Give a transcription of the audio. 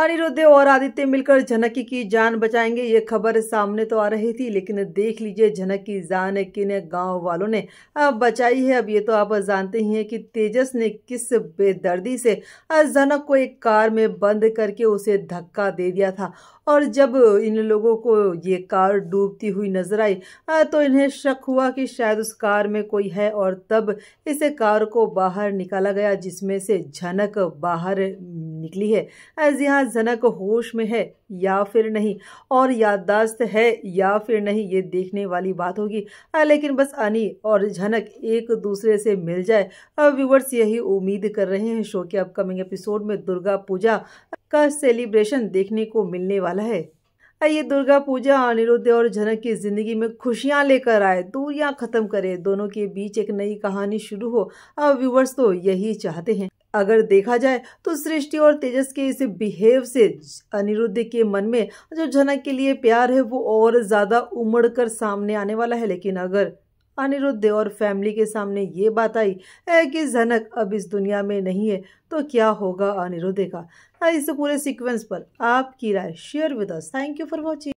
अनिरुद्ध और आदित्य मिलकर झनकी की जान बचाएंगे ये खबर सामने तो आ रही थी लेकिन देख लीजिए झनक की जान किन गांव वालों ने बचाई है अब ये तो आप जानते ही हैं कि तेजस ने किस बेदर्दी से झनक को एक कार में बंद करके उसे धक्का दे दिया था और जब इन लोगों को ये कार डूबती हुई नजर आई तो इन्हें शक हुआ कि शायद उस कार में कोई है और तब इस कार को बाहर निकाला गया जिसमें से झनक बाहर निकली है अजिहा यहाँ जनक होश में है या फिर नहीं और याददाश्त है या फिर नहीं ये देखने वाली बात होगी लेकिन बस अनी और झनक एक दूसरे से मिल जाए अब व्यूवर्स यही उम्मीद कर रहे हैं शो के अपकमिंग एपिसोड में दुर्गा पूजा का सेलिब्रेशन देखने को मिलने वाला है ये दुर्गा पूजा अनिरुद्ध और जनक की जिंदगी में खुशियां लेकर आए दूरियां खत्म करे दोनों के बीच एक नई कहानी शुरू हो अब व्यूवर्स तो यही चाहते हैं अगर देखा जाए तो सृष्टि और तेजस के इस बिहेव से अनिरुद्ध के मन में जो झनक के लिए प्यार है वो और ज़्यादा उमड़ कर सामने आने वाला है लेकिन अगर अनिरुद्ध और फैमिली के सामने ये बात आई है कि झनक अब इस दुनिया में नहीं है तो क्या होगा अनिरुद्ध का हाँ, इस पूरे सीक्वेंस पर आपकी राय share with us thank you for watching